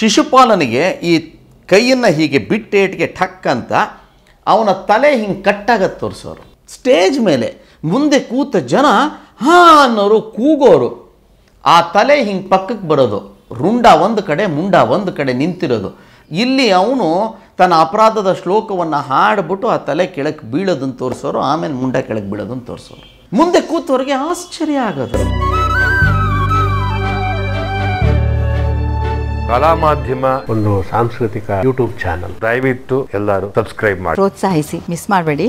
ಶಿಶುಪಾಲನಿಗೆ ಈ ಕೈಯನ್ನು ಹೀಗೆ ಬಿಟ್ಟೇಟ್ಗೆ ಠಕ್ ಅಂತ ಅವನ ತಲೆ ಹಿಂಗೆ ಕಟ್ಟಾಗತ್ತೆ ತೋರಿಸೋರು ಸ್ಟೇಜ್ ಮೇಲೆ ಮುಂದೆ ಕೂತ ಜನ ಹಾ ಅನ್ನೋರು ಕೂಗೋರು ಆ ತಲೆ ಹಿಂಗೆ ಪಕ್ಕಕ್ಕೆ ಬರೋದು ರುಂಡ ಒಂದು ಕಡೆ ಮುಂಡ ಒಂದು ಕಡೆ ನಿಂತಿರೋದು ಇಲ್ಲಿ ಅವನು ತನ್ನ ಅಪರಾಧದ ಶ್ಲೋಕವನ್ನು ಹಾಡಿಬಿಟ್ಟು ಆ ತಲೆ ಕೆಳಕ್ಕೆ ಬೀಳೋದನ್ನು ತೋರಿಸೋರು ಆಮೇಲೆ ಮುಂಡ ಕೆಳಗೆ ಬೀಳೋದನ್ನು ತೋರಿಸೋರು ಮುಂದೆ ಕೂತವ್ರಿಗೆ ಆಶ್ಚರ್ಯ ಆಗೋದು ಕಲಾ ಮಾಧ್ಯಮ ಒಂದು ಸಾಂಸ್ಕೃತಿಕ ಯೂಟ್ಯೂಬ್ ಚಾನಲ್ ದಯವಿಟ್ಟು ಎಲ್ಲರೂ ಸಬ್ಸ್ಕ್ರೈಬ್ ಮಾಡಿ ಪ್ರೋತ್ಸಾಹಿಸಿ ಮಿಸ್ ಮಾಡಬೇಡಿ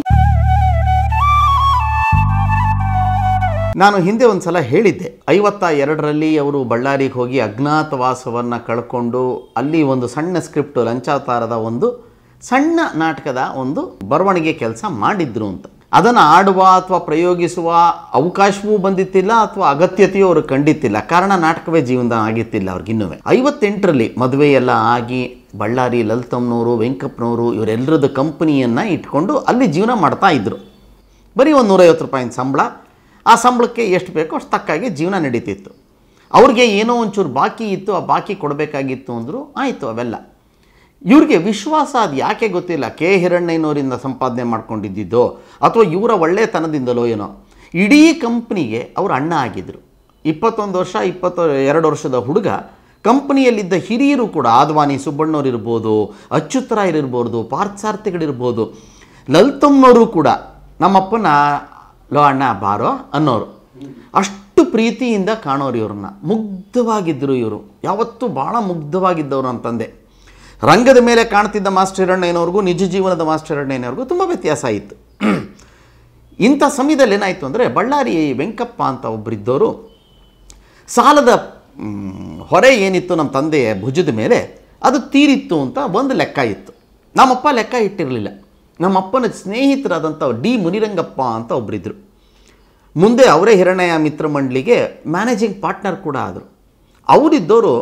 ನಾನು ಹಿಂದೆ ಒಂದು ಸಲ ಹೇಳಿದ್ದೆ ಐವತ್ತ ಎರಡರಲ್ಲಿ ಅವರು ಬಳ್ಳಾರಿಗೆ ಹೋಗಿ ಅಜ್ಞಾತವಾಸವನ್ನು ಕಳ್ಕೊಂಡು ಅಲ್ಲಿ ಒಂದು ಸಣ್ಣ ಸ್ಕ್ರಿಪ್ಟ್ ಲಂಚಾತಾರದ ಒಂದು ಸಣ್ಣ ನಾಟಕದ ಒಂದು ಬರವಣಿಗೆ ಕೆಲಸ ಮಾಡಿದ್ರು ಅಂತ ಅದನ್ನು ಆಡುವ ಅಥವಾ ಪ್ರಯೋಗಿಸುವ ಅವಕಾಶವೂ ಬಂದಿತ್ತಿಲ್ಲ ಅಥವಾ ಅಗತ್ಯತೆಯೂ ಅವರು ಕಂಡಿತ್ತಿಲ್ಲ ಕಾರಣ ನಾಟಕವೇ ಜೀವನದ ಆಗಿತ್ತಿಲ್ಲ ಅವ್ರಿಗಿನ್ನೂ ಐವತ್ತೆಂಟರಲ್ಲಿ ಮದುವೆಯೆಲ್ಲ ಆಗಿ ಬಳ್ಳಾರಿ ಲಲಿತಮ್ನವರು ವೆಂಕಪ್ಪನವರು ಇವರೆಲ್ಲರದ್ದು ಕಂಪನಿಯನ್ನು ಇಟ್ಕೊಂಡು ಅಲ್ಲಿ ಜೀವನ ಮಾಡ್ತಾ ಇದ್ದರು ಬರೀ ಒಂದು ನೂರೈವತ್ತು ರೂಪಾಯಿನ ಸಂಬಳ ಆ ಸಂಬಳಕ್ಕೆ ಎಷ್ಟು ಬೇಕೋ ಅಷ್ಟು ತಕ್ಕಾಗಿ ಜೀವನ ನಡೀತಿತ್ತು ಅವ್ರಿಗೆ ಏನೋ ಒಂಚೂರು ಬಾಕಿ ಇತ್ತು ಆ ಬಾಕಿ ಕೊಡಬೇಕಾಗಿತ್ತು ಅಂದರೂ ಆಯಿತು ಅವೆಲ್ಲ ಇವ್ರಿಗೆ ವಿಶ್ವಾಸ ಅದು ಯಾಕೆ ಗೊತ್ತಿಲ್ಲ ಕೆ ಹಿರಣ್ಣಯ್ಯನವರಿಂದ ಸಂಪಾದನೆ ಮಾಡ್ಕೊಂಡಿದ್ದಿದ್ದೋ ಅಥವಾ ಇವರ ಒಳ್ಳೆಯತನದಿಂದಲೋ ಏನೋ ಇಡೀ ಕಂಪ್ನಿಗೆ ಅವರು ಅಣ್ಣ ಆಗಿದ್ದರು ಇಪ್ಪತ್ತೊಂದು ವರ್ಷ ಇಪ್ಪತ್ತು ಎರಡು ವರ್ಷದ ಹುಡುಗ ಕಂಪ್ನಿಯಲ್ಲಿದ್ದ ಹಿರಿಯರು ಕೂಡ ಆದ್ವಾನಿ ಅಚ್ಯುತ್ ರಾಯರಿರ್ಬೋದು ಪಾರ್ಥಸಾರ್ಥಿಗಳಿರ್ಬೋದು ಲಲಿತಮ್ಮನವರು ಕೂಡ ನಮ್ಮಪ್ಪನ ಲೋ ಅಣ್ಣ ಬಾರೋ ಅನ್ನೋರು ಅಷ್ಟು ಪ್ರೀತಿಯಿಂದ ಕಾಣೋರು ಇವ್ರನ್ನ ಮುಗ್ಧವಾಗಿದ್ದರು ಇವರು ಯಾವತ್ತೂ ಭಾಳ ಮುಗ್ಧವಾಗಿದ್ದವರು ಅಂತಂದೆ ರಂಗದ ಮೇಲೆ ಕಾಣ್ತಿದ್ದ ಮಾಸ್ಟರ್ ಹಿರಣ್ಣಯ್ಯನವ್ರಿಗೂ ನಿಜ ಜೀವನದ ಮಾಸ್ಟರ್ ಹಿರಣ್ಣಯ್ಯನವ್ರಿಗೂ ತುಂಬ ವ್ಯತ್ಯಾಸ ಆಯಿತು ಇಂಥ ಸಮಯದಲ್ಲಿ ಏನಾಯಿತು ಅಂದರೆ ಬಳ್ಳಾರಿ ವೆಂಕಪ್ಪ ಅಂತ ಒಬ್ಬರಿದ್ದವರು ಸಾಲದ ಹೊರೆ ಏನಿತ್ತು ನಮ್ಮ ತಂದೆಯ ಭುಜದ ಮೇಲೆ ಅದು ತೀರಿತ್ತು ಅಂತ ಒಂದು ಲೆಕ್ಕ ಇತ್ತು ನಮ್ಮಪ್ಪ ಲೆಕ್ಕ ಇಟ್ಟಿರಲಿಲ್ಲ ನಮ್ಮಪ್ಪನ ಸ್ನೇಹಿತರಾದಂಥ ಡಿ ಮುನಿರಂಗಪ್ಪ ಅಂತ ಒಬ್ಬರಿದ್ದರು ಮುಂದೆ ಅವರೇ ಹಿರಣ್ಯ ಮಿತ್ರ ಮಂಡಳಿಗೆ ಮ್ಯಾನೇಜಿಂಗ್ ಪಾರ್ಟ್ನರ್ ಕೂಡ ಆದರು ಅವರಿದ್ದವರು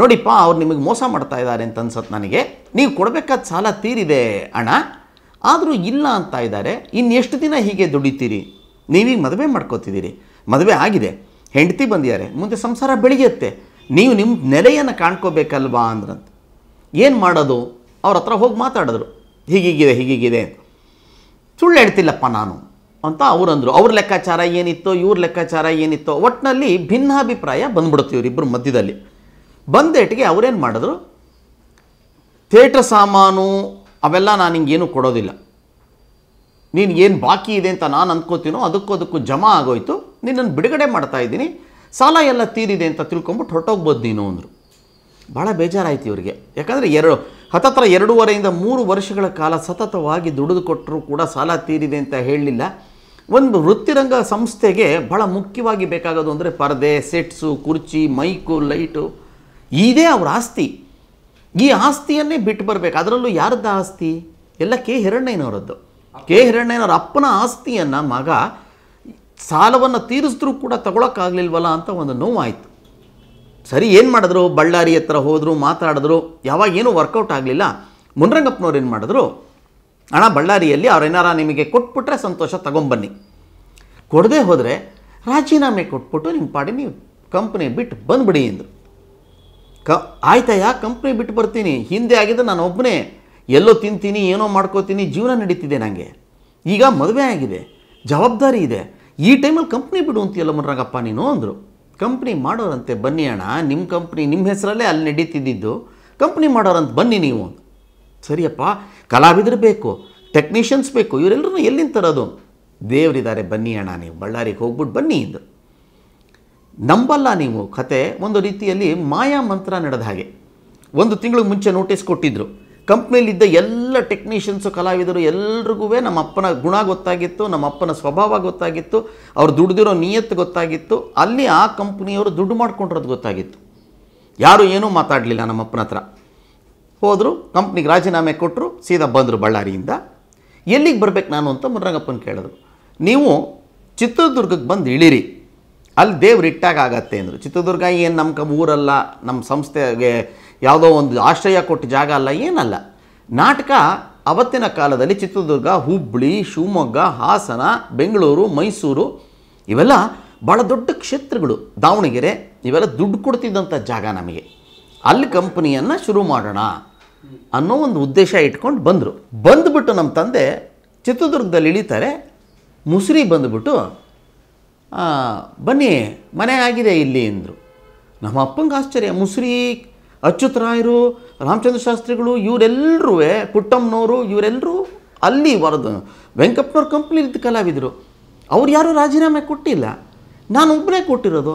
ನೋಡಿಪ್ಪ ಅವ್ರು ನಿಮಗೆ ಮೋಸ ಮಾಡ್ತಾ ಇದ್ದಾರೆ ಅಂತ ಅನ್ಸತ್ತೆ ನನಗೆ ನೀವು ಕೊಡಬೇಕಾದ ಸಾಲ ತೀರಿದೆ ಅಣ್ಣ ಆದರೂ ಇಲ್ಲ ಅಂತ ಇದ್ದಾರೆ ಇನ್ನೆಷ್ಟು ದಿನ ಹೀಗೆ ದುಡಿತೀರಿ ನೀವೀಗ ಮದುವೆ ಮಾಡ್ಕೋತಿದ್ದೀರಿ ಮದುವೆ ಆಗಿದೆ ಹೆಂಡತಿ ಬಂದಿದ್ದಾರೆ ಮುಂದೆ ಸಂಸಾರ ಬೆಳೆಯುತ್ತೆ ನೀವು ನಿಮ್ಮ ನೆಲೆಯನ್ನು ಕಾಣ್ಕೋಬೇಕಲ್ವಾ ಅಂದ್ರಂತ ಏನು ಮಾಡೋದು ಅವ್ರ ಹತ್ರ ಹೋಗಿ ಮಾತಾಡಿದ್ರು ಹೀಗೀಗಿದೆ ಹೀಗೀಗಿದೆ ಸುಳ್ಳು ಹೇಳ್ತಿಲ್ಲಪ್ಪ ನಾನು ಅಂತ ಅವರಂದರು ಅವ್ರ ಲೆಕ್ಕಾಚಾರ ಏನಿತ್ತೋ ಇವ್ರ ಲೆಕ್ಕಾಚಾರ ಏನಿತ್ತೋ ಒಟ್ಟಿನಲ್ಲಿ ಭಿನ್ನಾಭಿಪ್ರಾಯ ಬಂದ್ಬಿಡ್ತೀವ್ರಿ ಇಬ್ಬರು ಮಧ್ಯದಲ್ಲಿ ಬಂದೇಟಿಗೆ ಅವರೇನು ಮಾಡಿದ್ರು ಥಿಯೇಟ್ರ್ ಸಾಮಾನು ಅವೆಲ್ಲ ನಾನು ಹಿಂಗೇನು ಕೊಡೋದಿಲ್ಲ ನೀನು ಏನು ಬಾಕಿ ಇದೆ ಅಂತ ನಾನು ಅಂದ್ಕೋತೀನೋ ಅದಕ್ಕೂ ಅದಕ್ಕೂ ಜಮಾ ಆಗೋಯ್ತು ನಿನ್ನನ್ನು ಬಿಡುಗಡೆ ಮಾಡ್ತಾ ಇದ್ದೀನಿ ಸಾಲ ಎಲ್ಲ ತೀರಿದೆ ಅಂತ ತಿಳ್ಕೊಂಬಿಟ್ಟು ಹೊರಟೋಗ್ಬೋದು ನೀನು ಅಂದರು ಭಾಳ ಬೇಜಾರಾಯ್ತು ಇವರಿಗೆ ಯಾಕಂದರೆ ಎರಡು ಹತ್ತತ್ರ ಎರಡೂವರೆಯಿಂದ ಮೂರು ವರ್ಷಗಳ ಕಾಲ ಸತತವಾಗಿ ದುಡಿದು ಕೊಟ್ಟರೂ ಕೂಡ ಸಾಲ ತೀರಿದೆ ಅಂತ ಹೇಳಲಿಲ್ಲ ಒಂದು ವೃತ್ತಿರಂಗ ಸಂಸ್ಥೆಗೆ ಭಾಳ ಮುಖ್ಯವಾಗಿ ಬೇಕಾಗೋದು ಅಂದರೆ ಪರದೆ ಸೆಟ್ಸು ಕುರ್ಚಿ ಮೈಕು ಲೈಟು ಇದೇ ಅವ್ರ ಆಸ್ತಿ ಈ ಆಸ್ತಿಯನ್ನೇ ಬಿಟ್ಟು ಬರಬೇಕು ಅದರಲ್ಲೂ ಯಾರದ್ದು ಆಸ್ತಿ ಎಲ್ಲ ಕೆ ಹಿರಣ್ಣಯ್ಯನವರದ್ದು ಕೆ ಹಿರಣ್ಣಯ್ಯನವ್ರ ಅಪ್ಪನ ಆಸ್ತಿಯನ್ನು ಮಗ ಸಾಲವನ್ನು ತೀರಿಸಿದ್ರೂ ಕೂಡ ತಗೊಳಕ್ಕಾಗಲಿಲ್ವಲ್ಲ ಅಂತ ಒಂದು ನೋವಾಯಿತು ಸರಿ ಏನು ಮಾಡಿದ್ರು ಬಳ್ಳಾರಿ ಹತ್ರ ಹೋದರು ಮಾತಾಡಿದ್ರು ಯಾವಾಗ ಏನೂ ವರ್ಕೌಟ್ ಆಗಲಿಲ್ಲ ಮುನರಂಗಪ್ಪನವ್ರು ಏನು ಮಾಡಿದ್ರು ಹಣ ಬಳ್ಳಾರಿಯಲ್ಲಿ ಅವ್ರೇನಾರ ನಿಮಗೆ ಕೊಟ್ಬಿಟ್ರೆ ಸಂತೋಷ ತಗೊಂಬನ್ನಿ ಕೊಡದೆ ಹೋದರೆ ರಾಜೀನಾಮೆ ಕೊಟ್ಬಿಟ್ಟು ನಿಮ್ಮ ಪಾಡಿ ನೀವು ಕಂಪ್ನಿ ಬಿಟ್ಟು ಬಂದುಬಿಡಿ ಎಂದರು ಕ ಯಾಕೆ ಕಂಪ್ನಿ ಬಿಟ್ಟು ಬರ್ತೀನಿ ಹಿಂದೆ ಆಗಿದ್ದು ನಾನು ಒಬ್ಬನೇ ಎಲ್ಲೋ ತಿಂತೀನಿ ಏನೋ ಮಾಡ್ಕೋತೀನಿ ಜೀವನ ನಡೀತಿದೆ ನನಗೆ ಈಗ ಮದುವೆ ಆಗಿದೆ ಜವಾಬ್ದಾರಿ ಇದೆ ಈ ಟೈಮಲ್ಲಿ ಕಂಪ್ನಿ ಬಿಡು ಅಂತೀಯಲ್ಲ ಮರಂಗಪ್ಪ ನೀನು ಅಂದರು ಕಂಪ್ನಿ ಮಾಡೋರಂತೆ ಬನ್ನಿ ಅಣ್ಣ ನಿಮ್ಮ ಕಂಪ್ನಿ ನಿಮ್ಮ ಹೆಸರಲ್ಲೇ ಅಲ್ಲಿ ನಡೀತಿದ್ದಿದ್ದು ಕಂಪ್ನಿ ಮಾಡೋರಂತ ಬನ್ನಿ ನೀವು ಸರಿಯಪ್ಪ ಕಲಾವಿದರು ಬೇಕು ಟೆಕ್ನಿಷಿಯನ್ಸ್ ಬೇಕು ಇವರೆಲ್ಲರೂ ಎಲ್ಲಿಂದ ತರೋದು ದೇವರಿದ್ದಾರೆ ಬನ್ನಿ ಅಣ್ಣ ನೀವು ಬಳ್ಳಾರಿಗೆ ಹೋಗ್ಬಿಟ್ಟು ಬನ್ನಿ ಇದು ನಂಬಲ್ಲ ನೀವು ಕತೆ ಒಂದು ರೀತಿಯಲ್ಲಿ ಮಾಯಾ ಮಂತ್ರ ನಡೆದ ಹಾಗೆ ಒಂದು ತಿಂಗಳು ಮುಂಚೆ ನೋಟಿಸ್ ಕೊಟ್ಟಿದ್ದರು ಕಂಪ್ನಿಯಲ್ಲಿದ್ದ ಎಲ್ಲ ಟೆಕ್ನಿಷಿಯನ್ಸು ಕಲಾವಿದರು ಎಲ್ರಿಗೂ ನಮ್ಮ ಅಪ್ಪನ ಗುಣ ಗೊತ್ತಾಗಿತ್ತು ನಮ್ಮ ಅಪ್ಪನ ಸ್ವಭಾವ ಗೊತ್ತಾಗಿತ್ತು ಅವ್ರು ದುಡ್ದಿರೋ ನಿಯತ್ತು ಗೊತ್ತಾಗಿತ್ತು ಅಲ್ಲಿ ಆ ಕಂಪ್ನಿಯವರು ದುಡ್ಡು ಮಾಡ್ಕೊಂಡಿರೋದು ಗೊತ್ತಾಗಿತ್ತು ಯಾರೂ ಏನೂ ಮಾತಾಡಲಿಲ್ಲ ನಮ್ಮ ಅಪ್ಪನ ಹತ್ರ ಹೋದರು ಕಂಪ್ನಿಗೆ ರಾಜೀನಾಮೆ ಕೊಟ್ಟರು ಸೀದಾ ಬಂದರು ಬಳ್ಳಾರಿಯಿಂದ ಎಲ್ಲಿಗೆ ಬರಬೇಕು ನಾನು ಅಂತ ಮುರ್ರಂಗಪ್ಪನ ಕೇಳಿದ್ರು ನೀವು ಚಿತ್ರದುರ್ಗಕ್ಕೆ ಬಂದು ಇಳಿರಿ ಅಲ್ಲಿ ದೇವ್ರು ಇಟ್ಟಾಗ ಆಗತ್ತೆ ಅಂದರು ಚಿತ್ರದುರ್ಗ ಏನು ನಮ್ಮ ಕ ಊರಲ್ಲ ನಮ್ಮ ಸಂಸ್ಥೆಗೆ ಯಾವುದೋ ಒಂದು ಆಶ್ರಯ ಕೊಟ್ಟ ಜಾಗ ಅಲ್ಲ ಏನಲ್ಲ ನಾಟಕ ಅವತ್ತಿನ ಕಾಲದಲ್ಲಿ ಚಿತ್ರದುರ್ಗ ಹುಬ್ಬಳ್ಳಿ ಶಿವಮೊಗ್ಗ ಹಾಸನ ಬೆಂಗಳೂರು ಮೈಸೂರು ಇವೆಲ್ಲ ಭಾಳ ದೊಡ್ಡ ಕ್ಷೇತ್ರಗಳು ದಾವಣಗೆರೆ ಇವೆಲ್ಲ ದುಡ್ಡು ಕೊಡ್ತಿದ್ದಂಥ ಜಾಗ ನಮಗೆ ಅಲ್ಲಿ ಕಂಪ್ನಿಯನ್ನು ಶುರು ಮಾಡೋಣ ಅನ್ನೋ ಒಂದು ಉದ್ದೇಶ ಇಟ್ಕೊಂಡು ಬಂದರು ಬಂದುಬಿಟ್ಟು ನಮ್ಮ ತಂದೆ ಚಿತ್ರದುರ್ಗದಲ್ಲಿ ಇಳಿತಾರೆ ಮುಸುರಿ ಬಂದುಬಿಟ್ಟು ಬನ್ನಿ ಮನೆ ಆಗಿದೆ ಇಲ್ಲಿ ಅಂದರು ನಮ್ಮ ಅಪ್ಪಂಗೆ ಆಶ್ಚರ್ಯ ಮುಸ್ರಿ ಅಚ್ಯುತರಾಯರು ರಾಮಚಂದ್ರ ಶಾಸ್ತ್ರಿಗಳು ಇವರೆಲ್ಲರೂ ಪುಟ್ಟಮ್ಮನವರು ಇವರೆಲ್ಲರೂ ಅಲ್ಲಿ ವರದ ವೆಂಕಪ್ಪನವ್ರ ಕಂಪ್ನಿಲಿದ್ದ ಕಲಾವಿದರು ಅವ್ರು ಯಾರೂ ರಾಜೀನಾಮೆ ಕೊಟ್ಟಿಲ್ಲ ನಾನು ಒಬ್ಬನೇ ಕೊಟ್ಟಿರೋದು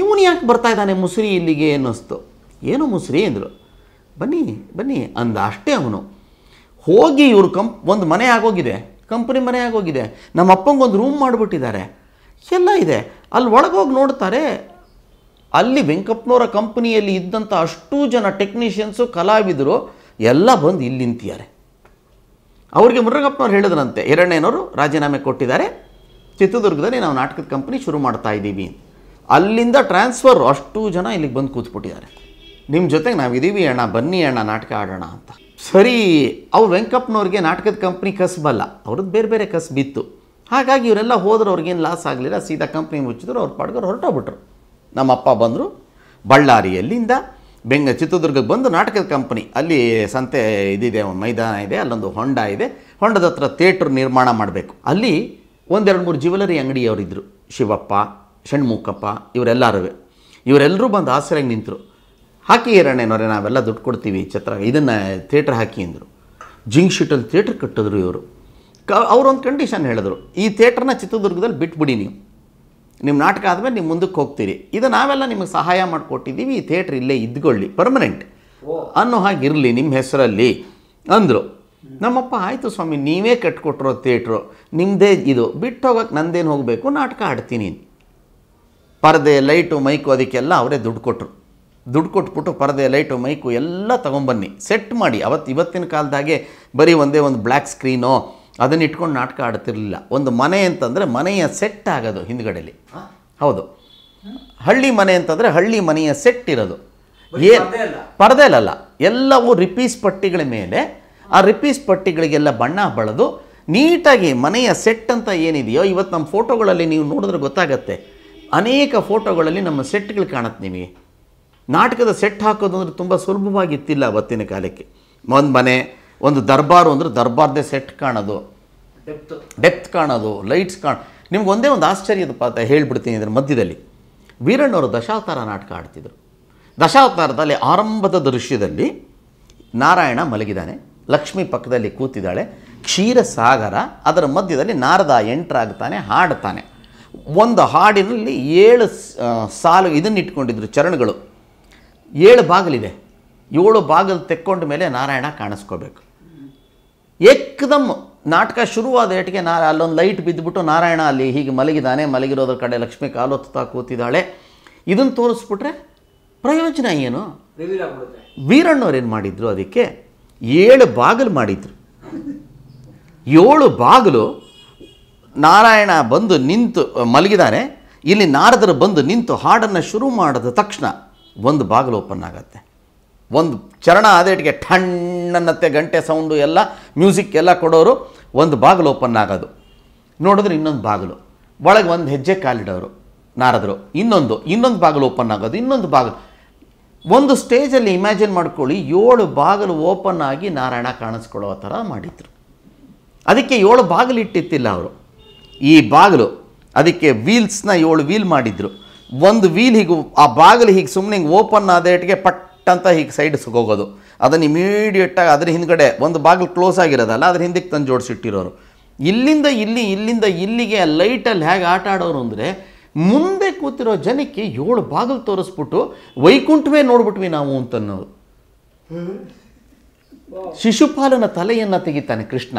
ಇವನು ಯಾಕೆ ಬರ್ತಾ ಇದ್ದಾನೆ ಮುಸ್ರಿ ಇಲ್ಲಿಗೆ ಅನ್ನಿಸ್ತು ಏನು ಮುಸ್ರಿ ಅಂದರು ಬನ್ನಿ ಬನ್ನಿ ಅಂದ ಅಷ್ಟೇ ಅವನು ಹೋಗಿ ಇವರು ಕಂಪ್ ಒಂದು ಮನೆ ಆಗೋಗಿದೆ ಕಂಪ್ನಿ ಮನೆ ಆಗೋಗಿದೆ ನಮ್ಮ ಅಪ್ಪಂಗೆ ಒಂದು ರೂಮ್ ಮಾಡಿಬಿಟ್ಟಿದ್ದಾರೆ ಎಲ್ಲ ಇದೆ ಅಲ್ಲಿ ಒಳಗೋಗಿ ನೋಡ್ತಾರೆ ಅಲ್ಲಿ ವೆಂಕಪ್ಪನವರ ಕಂಪ್ನಿಯಲ್ಲಿ ಇದ್ದಂಥ ಅಷ್ಟೂ ಜನ ಟೆಕ್ನಿಷಿಯನ್ಸು ಕಲಾವಿದರು ಎಲ್ಲ ಬಂದು ಇಲ್ಲಿ ನಿಂತಿದ್ದಾರೆ ಅವರಿಗೆ ಮುರುಗಪ್ಪನವ್ರು ಹೇಳಿದ್ರಂತೆ ಎರಡನೇನವರು ರಾಜೀನಾಮೆ ಕೊಟ್ಟಿದ್ದಾರೆ ಚಿತ್ರದುರ್ಗದಲ್ಲಿ ನಾವು ನಾಟಕದ ಕಂಪ್ನಿ ಶುರು ಮಾಡ್ತಾ ಇದ್ದೀವಿ ಅಲ್ಲಿಂದ ಟ್ರಾನ್ಸ್ಫರ್ ಅಷ್ಟು ಜನ ಇಲ್ಲಿಗೆ ಬಂದು ಕೂತ್ಬಿಟ್ಟಿದ್ದಾರೆ ನಿಮ್ಮ ಜೊತೆಗೆ ನಾವು ಇದ್ದೀವಿ ಅಣ್ಣ ಬನ್ನಿ ಅಣ್ಣ ನಾಟಕ ಆಡೋಣ ಅಂತ ಸರಿ ಅವ್ರು ವೆಂಕಪ್ಪನವ್ರಿಗೆ ನಾಟಕದ ಕಂಪ್ನಿ ಕಸಬಲ್ಲ ಅವ್ರದ್ದು ಬೇರೆ ಬೇರೆ ಕಸಬಿತ್ತು ಹಾಗಾಗಿ ಇವರೆಲ್ಲ ಹೋದ್ರೆ ಅವ್ರಿಗೇನು ಲಾಸ್ ಆಗಲಿಲ್ಲ ಸೀದಾ ಕಂಪ್ನಿ ಮುಚ್ಚಿದ್ರು ಅವ್ರ ಪಾಡ್ಗರು ಹೊರಟೋಗ್ಬಿಟ್ರು ನಮ್ಮ ಅಪ್ಪ ಬಂದರು ಬಳ್ಳಾರಿಯಲ್ಲಿಂದ ಬೆಂಗ ಚಿತ್ರದುರ್ಗಕ್ಕೆ ಬಂದು ನಾಟಕದ ಕಂಪ್ನಿ ಅಲ್ಲಿ ಸಂತೆ ಇದಿದೆ ಮೈದಾನ ಇದೆ ಅಲ್ಲೊಂದು ಹೊಂಡ ಇದೆ ಹೊಂಡದ ಹತ್ರ ಥೇಟ್ರ್ ನಿರ್ಮಾಣ ಮಾಡಬೇಕು ಅಲ್ಲಿ ಒಂದೆರಡು ಮೂರು ಜ್ಯುವೆಲರಿ ಅಂಗಡಿಯವರಿದ್ದರು ಶಿವಪ್ಪ ಷಣ್ಮುಖಪ್ಪ ಇವರೆಲ್ಲರೂ ಇವರೆಲ್ಲರೂ ಬಂದು ಆಸರೆಗೆ ನಿಂತರು ಹಾಕಿ ಎರಣ್ಣೆನವರೇ ನಾವೆಲ್ಲ ದುಡ್ಡು ಕೊಡ್ತೀವಿ ಚಿತ್ರ ಇದನ್ನು ಥಿಯೇಟ್ರ್ ಹಾಕಿ ಅಂದರು ಜಿಂಗ್ ಶೀಟಲ್ಲಿ ಥಿಯೇಟ್ರ್ ಕಟ್ಟಿದ್ರು ಇವರು ಕ ಅವರೊಂದು ಕಂಡೀಷನ್ ಹೇಳಿದ್ರು ಈ ಥಿಯೇಟ್ರನ್ನ ಚಿತ್ರದುರ್ಗದಲ್ಲಿ ಬಿಟ್ಬಿಡಿ ನೀವು ನಿಮ್ಮ ನಾಟಕ ಆದಮೇಲೆ ನಿಮ್ಮ ಮುಂದಕ್ಕೆ ಹೋಗ್ತೀರಿ ಇದು ನಾವೆಲ್ಲ ನಿಮಗೆ ಸಹಾಯ ಮಾಡಿಕೊಟ್ಟಿದ್ದೀವಿ ಈ ಥಿಯೇಟ್ರ್ ಇಲ್ಲೇ ಇದ್ಕೊಳ್ಳಿ ಪರ್ಮನೆಂಟ್ ಅನ್ನೋ ಹಾಗೆ ಇರಲಿ ನಿಮ್ಮ ಹೆಸರಲ್ಲಿ ಅಂದರು ನಮ್ಮಪ್ಪ ಆಯಿತು ಸ್ವಾಮಿ ನೀವೇ ಕಟ್ಕೊಟ್ರು ಥಿಯೇಟ್ರು ನಿಮ್ಮದೇ ಇದು ಬಿಟ್ಟು ಹೋಗೋಕೆ ನಂದೇನು ಹೋಗಬೇಕು ನಾಟಕ ಆಡ್ತೀನಿ ಪರದೆ ಲೈಟು ಮೈಕು ಅದಕ್ಕೆಲ್ಲ ಅವರೇ ದುಡ್ಡು ಕೊಟ್ಟರು ದುಡ್ಡು ಕೊಟ್ಬಿಟ್ಟು ಪರದೆ ಲೈಟು ಮೈಕು ಎಲ್ಲ ತೊಗೊಂಬನ್ನಿ ಸೆಟ್ ಮಾಡಿ ಅವತ್ತು ಇವತ್ತಿನ ಕಾಲದಾಗೆ ಬರೀ ಒಂದೇ ಒಂದು ಬ್ಲ್ಯಾಕ್ ಸ್ಕ್ರೀನು ಅದನ್ನು ಇಟ್ಕೊಂಡು ನಾಟಕ ಆಡ್ತಿರಲಿಲ್ಲ ಒಂದು ಮನೆ ಅಂತಂದರೆ ಮನೆಯ ಸೆಟ್ ಆಗೋದು ಹಿಂದ್ಗಡೆಯಲ್ಲಿ ಹೌದು ಹಳ್ಳಿ ಮನೆ ಅಂತಂದರೆ ಹಳ್ಳಿ ಮನೆಯ ಸೆಟ್ ಇರೋದು ಏನು ಅಲ್ಲ ಎಲ್ಲವೂ ರಿಪೀಸ್ ಪಟ್ಟಿಗಳ ಮೇಲೆ ಆ ರಿಪೀಸ್ ಪಟ್ಟಿಗಳಿಗೆಲ್ಲ ಬಣ್ಣ ಬಳದು ನೀಟಾಗಿ ಮನೆಯ ಸೆಟ್ ಅಂತ ಏನಿದೆಯೋ ಇವತ್ತು ನಮ್ಮ ಫೋಟೋಗಳಲ್ಲಿ ನೀವು ನೋಡಿದ್ರೆ ಗೊತ್ತಾಗತ್ತೆ ಅನೇಕ ಫೋಟೋಗಳಲ್ಲಿ ನಮ್ಮ ಸೆಟ್ಗಳು ಕಾಣುತ್ತೆ ನಿಮಗೆ ನಾಟಕದ ಸೆಟ್ ಹಾಕೋದು ಅಂದರೆ ತುಂಬ ಸುಲಭವಾಗಿತ್ತಿಲ್ಲ ಅವತ್ತಿನ ಕಾಲಕ್ಕೆ ಒಂದು ಮನೆ ಒಂದು ದರ್ಬಾರು ಅಂದರೆ ದರ್ಬಾರ್ದೇ ಸೆಟ್ ಕಾಣೋದು ಡೆಪ್ತ್ ಡೆಪ್ತ್ ಕಾಣೋದು ಲೈಟ್ಸ್ ಕಾಣ ನಿಮ್ಗೆ ಒಂದೇ ಒಂದು ಆಶ್ಚರ್ಯದ ಪಾತ್ರ ಹೇಳ್ಬಿಡ್ತೀನಿ ಇದರ ಮಧ್ಯದಲ್ಲಿ ವೀರಣ್ಣವರು ದಶಾವತಾರ ನಾಟಕ ಆಡ್ತಿದ್ರು ದಶಾವತಾರದಲ್ಲಿ ಆರಂಭದ ದೃಶ್ಯದಲ್ಲಿ ನಾರಾಯಣ ಮಲಗಿದ್ದಾನೆ ಲಕ್ಷ್ಮಿ ಪಕ್ಕದಲ್ಲಿ ಕೂತಿದ್ದಾಳೆ ಸಾಗರ ಅದರ ಮಧ್ಯದಲ್ಲಿ ನಾರದ ಎಂಟ್ರಾಗ್ತಾನೆ ಹಾಡ್ತಾನೆ ಒಂದು ಹಾಡಿನಲ್ಲಿ ಏಳು ಸಾಲು ಇದನ್ನಿಟ್ಕೊಂಡಿದ್ರು ಚರಣಗಳು ಏಳು ಬಾಗಿಲಿದೆ ಏಳು ಭಾಗದ ತೆಕ್ಕೊಂಡ ಮೇಲೆ ನಾರಾಯಣ ಕಾಣಿಸ್ಕೋಬೇಕು ಏಕದಮ್ ನಾಟಕ ಶುರುವಾದ ಏಟಿಗೆ ನಾ ಅಲ್ಲೊಂದು ಲೈಟ್ ಬಿದ್ದುಬಿಟ್ಟು ನಾರಾಯಣ ಅಲ್ಲಿ ಹೀಗೆ ಮಲಗಿದ್ದಾನೆ ಮಲಗಿರೋದ್ರ ಕಡೆ ಲಕ್ಷ್ಮಿ ಕಾಲೊತ್ತಾ ಕೂತಿದ್ದಾಳೆ ಇದನ್ನು ತೋರಿಸ್ಬಿಟ್ರೆ ಪ್ರಯೋಜನ ಏನು ವೀರಣ್ಣವ್ರು ಏನು ಮಾಡಿದ್ರು ಅದಕ್ಕೆ ಏಳು ಬಾಗಿಲು ಮಾಡಿದ್ರು ಏಳು ಬಾಗಿಲು ನಾರಾಯಣ ಬಂದು ನಿಂತು ಮಲಗಿದಾನೆ ಇಲ್ಲಿ ನಾರದರು ಬಂದು ನಿಂತು ಹಾಡನ್ನು ಶುರು ಮಾಡಿದ ತಕ್ಷಣ ಒಂದು ಬಾಗಿಲು ಓಪನ್ ಆಗುತ್ತೆ ಒಂದು ಚರಣ ಆದೇಟಿಗೆ ಠಣ್ಣನ್ನತ್ತೆ ಗಂಟೆ ಸೌಂಡು ಎಲ್ಲ ಮ್ಯೂಸಿಕ್ ಎಲ್ಲ ಕೊಡೋರು ಒಂದು ಬಾಗಿಲು ಓಪನ್ ಆಗೋದು ನೋಡಿದ್ರೆ ಇನ್ನೊಂದು ಬಾಗಿಲು ಒಳಗೆ ಒಂದು ಹೆಜ್ಜೆ ಕಾಲಿಡೋರು ನಾರದರು ಇನ್ನೊಂದು ಇನ್ನೊಂದು ಬಾಗಿಲು ಓಪನ್ ಆಗೋದು ಇನ್ನೊಂದು ಬಾಗಿಲು ಒಂದು ಸ್ಟೇಜಲ್ಲಿ ಇಮ್ಯಾಜಿನ್ ಮಾಡ್ಕೊಳ್ಳಿ ಏಳು ಬಾಗಿಲು ಓಪನ್ ಆಗಿ ನಾರಾಯಣ ಕಾಣಿಸ್ಕೊಳ್ಳೋ ಥರ ಮಾಡಿದ್ರು ಅದಕ್ಕೆ ಏಳು ಬಾಗಿಲು ಇಟ್ಟಿತ್ತಿಲ್ಲ ಅವರು ಈ ಬಾಗಿಲು ಅದಕ್ಕೆ ವೀಲ್ಸ್ನ ಏಳು ವೀಲ್ ಮಾಡಿದ್ರು ಒಂದು ವೀಲ್ ಹೀಗೆ ಆ ಬಾಗಿಲು ಹೀಗೆ ಸುಮ್ಮನೆ ಹಿಂಗೆ ಓಪನ್ ಆದೇಟಿಗೆ ಪಟ್ ಅಂತ ಹೀಗೆ ಸೈಡ್ ಸಿಗೋಗೋದು ಅದನ್ನು ಇಮಿಡಿಯೇಟಾಗಿ ಅದ್ರ ಹಿಂದ್ಗಡೆ ಒಂದು ಬಾಗಿಲು ಕ್ಲೋಸ್ ಆಗಿರೋದಲ್ಲ ಅದ್ರ ಹಿಂದಕ್ಕೆ ತಂದು ಜೋಡಿಸಿಟ್ಟಿರೋರು ಇಲ್ಲಿಂದ ಇಲ್ಲಿ ಇಲ್ಲಿಂದ ಇಲ್ಲಿಗೆ ಲೈಟಲ್ಲಿ ಹೇಗೆ ಆಟ ಆಡೋರು ಅಂದರೆ ಮುಂದೆ ಕೂತಿರೋ ಜನಕ್ಕೆ ಏಳು ಬಾಗಿಲು ತೋರಿಸ್ಬಿಟ್ಟು ವೈಕುಂಠವೇ ನೋಡ್ಬಿಟ್ವಿ ನಾವು ಅಂತನ್ನೋರು ಶಿಶುಪಾಲನ ತಲೆಯನ್ನು ತೆಗಿತಾನೆ ಕೃಷ್ಣ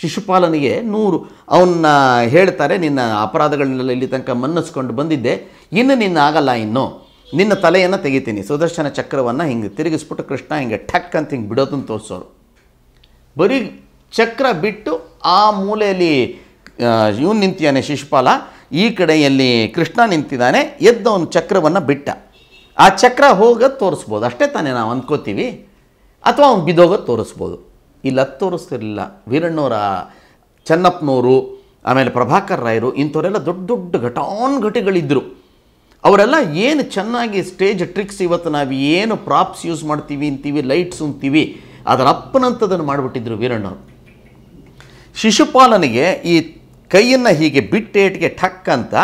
ಶಿಶುಪಾಲನಿಗೆ ನೂರು ಅವನ್ನ ಹೇಳ್ತಾರೆ ನಿನ್ನ ಅಪರಾಧಗಳನ್ನೆಲ್ಲ ಇಲ್ಲಿ ತನಕ ಮನ್ನಿಸ್ಕೊಂಡು ಬಂದಿದ್ದೆ ಇನ್ನು ನಿನ್ನ ಆಗಲ್ಲ ಇನ್ನು ನಿನ್ನ ತಲೆಯನ್ನು ತೆಗಿತೀನಿ ಸುದರ್ಶನ ಚಕ್ರವನ್ನು ಹಿಂಗೆ ತಿರುಗಿಸ್ಬಿಟ್ಟು ಕೃಷ್ಣ ಹಿಂಗೆ ಠಕ್ ಅಂತ ಹಿಂಗೆ ಬಿಡೋದನ್ನು ತೋರಿಸೋರು ಬರೀ ಚಕ್ರ ಬಿಟ್ಟು ಆ ಮೂಲೆಯಲ್ಲಿ ಇವನು ನಿಂತಿದ್ದಾನೆ ಶಿಶುಪಾಲ ಈ ಕಡೆಯಲ್ಲಿ ಕೃಷ್ಣ ನಿಂತಿದ್ದಾನೆ ಎದ್ದವನು ಚಕ್ರವನ್ನು ಬಿಟ್ಟ ಆ ಚಕ್ರ ಹೋಗೋದು ತೋರಿಸ್ಬೋದು ಅಷ್ಟೇ ತಾನೇ ನಾವು ಅಂದ್ಕೋತೀವಿ ಅಥವಾ ಅವ್ನು ಬಿದ್ದೋಗೋದು ತೋರಿಸ್ಬೋದು ಇಲ್ಲ ತೋರಿಸ್ತಿರಲಿಲ್ಲ ವೀರಣ್ಣವರ ಚನ್ನಪ್ಪನೂರು ಆಮೇಲೆ ಪ್ರಭಾಕರ್ ರಾಯರು ಇಂಥವರೆಲ್ಲ ದೊಡ್ಡ ದೊಡ್ಡ ಘಟಿಗಳಿದ್ದರು ಅವರೆಲ್ಲ ಏನು ಚೆನ್ನಾಗಿ ಸ್ಟೇಜ್ ಟ್ರಿಕ್ಸ್ ಇವತ್ತು ನಾವು ಏನು ಪ್ರಾಪ್ಸ್ ಯೂಸ್ ಮಾಡ್ತೀವಿ ಅಂತೀವಿ ಲೈಟ್ಸ್ ಅಂತೀವಿ ಅದರ ಅಪ್ಪನಂಥದನ್ನು ಮಾಡಿಬಿಟ್ಟಿದ್ರು ವೀರಣ್ಣವರು ಶಿಶುಪಾಲನಿಗೆ ಈ ಕೈಯನ್ನು ಹೀಗೆ ಬಿಟ್ಟೇಟ್ಗೆ ಠಕ್ ಅಂತ